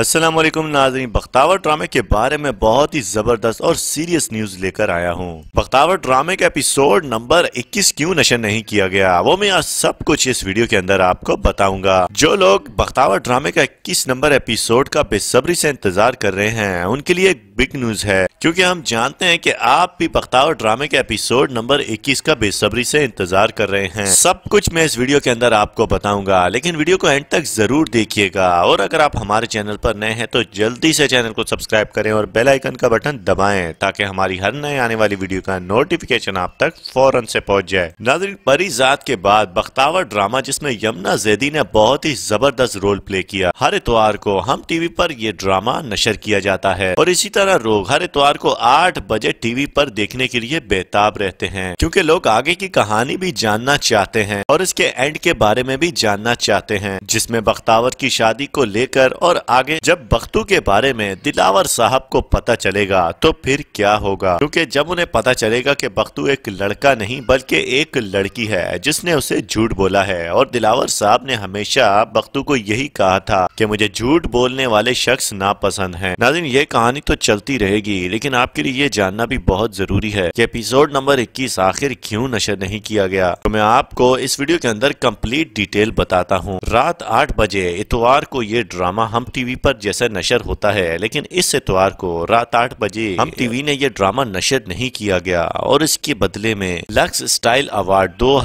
असलम नाजरीन बख्तावर ड्रामे के बारे में बहुत ही ज़बरदस्त और सीरियस न्यूज़ लेकर आया हूँ बख्तावर ड्रामे का एपिसोड नंबर 21 क्यों नशर नहीं किया गया वो मैं आज सब कुछ इस वीडियो के अंदर आपको बताऊंगा जो लोग बख्तावर ड्रामे का 21 नंबर एपिसोड का बेसब्री से इंतजार कर रहे हैं उनके लिए एक बिग न्यूज़ है क्योंकि हम जानते हैं कि आप भी बख्तावर ड्रामे के एपिसोड नंबर 21 का बेसब्री से इंतजार कर रहे हैं सब कुछ मैं इस वीडियो के अंदर आपको बताऊंगा लेकिन वीडियो को एंड तक जरूर देखिएगा और अगर आप हमारे चैनल पर नए हैं तो जल्दी से चैनल को सब्सक्राइब करें और बेल आइकन का बटन दबाएं ताकि हमारी हर नए आने वाली वीडियो का नोटिफिकेशन आप तक फौरन से पहुंच जाए नाजरीन परिजात के बाद बख्तावर ड्रामा जिसमें यमुना जैदी ने बहुत ही जबरदस्त रोल प्ले किया हर इतवार को हम टीवी पर यह ड्रामा नशर किया जाता है और इसी तरह रोग हर इतवार बुधवार को 8 बजे टीवी पर देखने के लिए बेताब रहते हैं क्योंकि लोग आगे की कहानी भी जानना चाहते हैं और इसके एंड के बारे में भी जानना चाहते हैं जिसमें बख्तावर की शादी को लेकर और आगे जब बख्तू के बारे में दिलावर साहब को पता चलेगा तो फिर क्या होगा क्योंकि जब उन्हें पता चलेगा की बख्तू एक लड़का नहीं बल्कि एक लड़की है जिसने उसे झूठ बोला है और दिलावर साहब ने हमेशा बख्तू को यही कहा था की मुझे झूठ बोलने वाले शख्स ना पसंद है नाजिन ये कहानी तो चलती रहेगी लेकिन लेकिन आपके लिए ये जानना भी बहुत ज़रूरी है कि एपिसोड नंबर 21 आखिर क्यों नशर नहीं किया गया तो मैं आपको इस वीडियो के अंदर कंप्लीट डिटेल बताता हूँ रात आठ बजे इतवार को ये ड्रामा हम टीवी पर जैसे नशर होता है लेकिन इस इतवार को रात आठ बजे हम टीवी ने यह ड्रामा नशर नहीं किया गया और इसके बदले में लक्स स्टाइल अवार्ड दो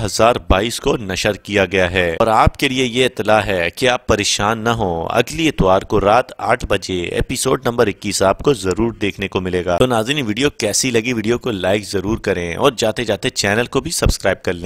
को नशर किया गया है और आपके लिए ये इतला है की आप परेशान न हो अगली इतवार को रात आठ बजे एपिसोड नंबर इक्कीस आपको जरूर देखने को मिलेगा कीजिएगा तो नाजिन वीडियो कैसी लगी वीडियो को लाइक जरूर करें और जाते जाते चैनल को भी सब्सक्राइब कर लें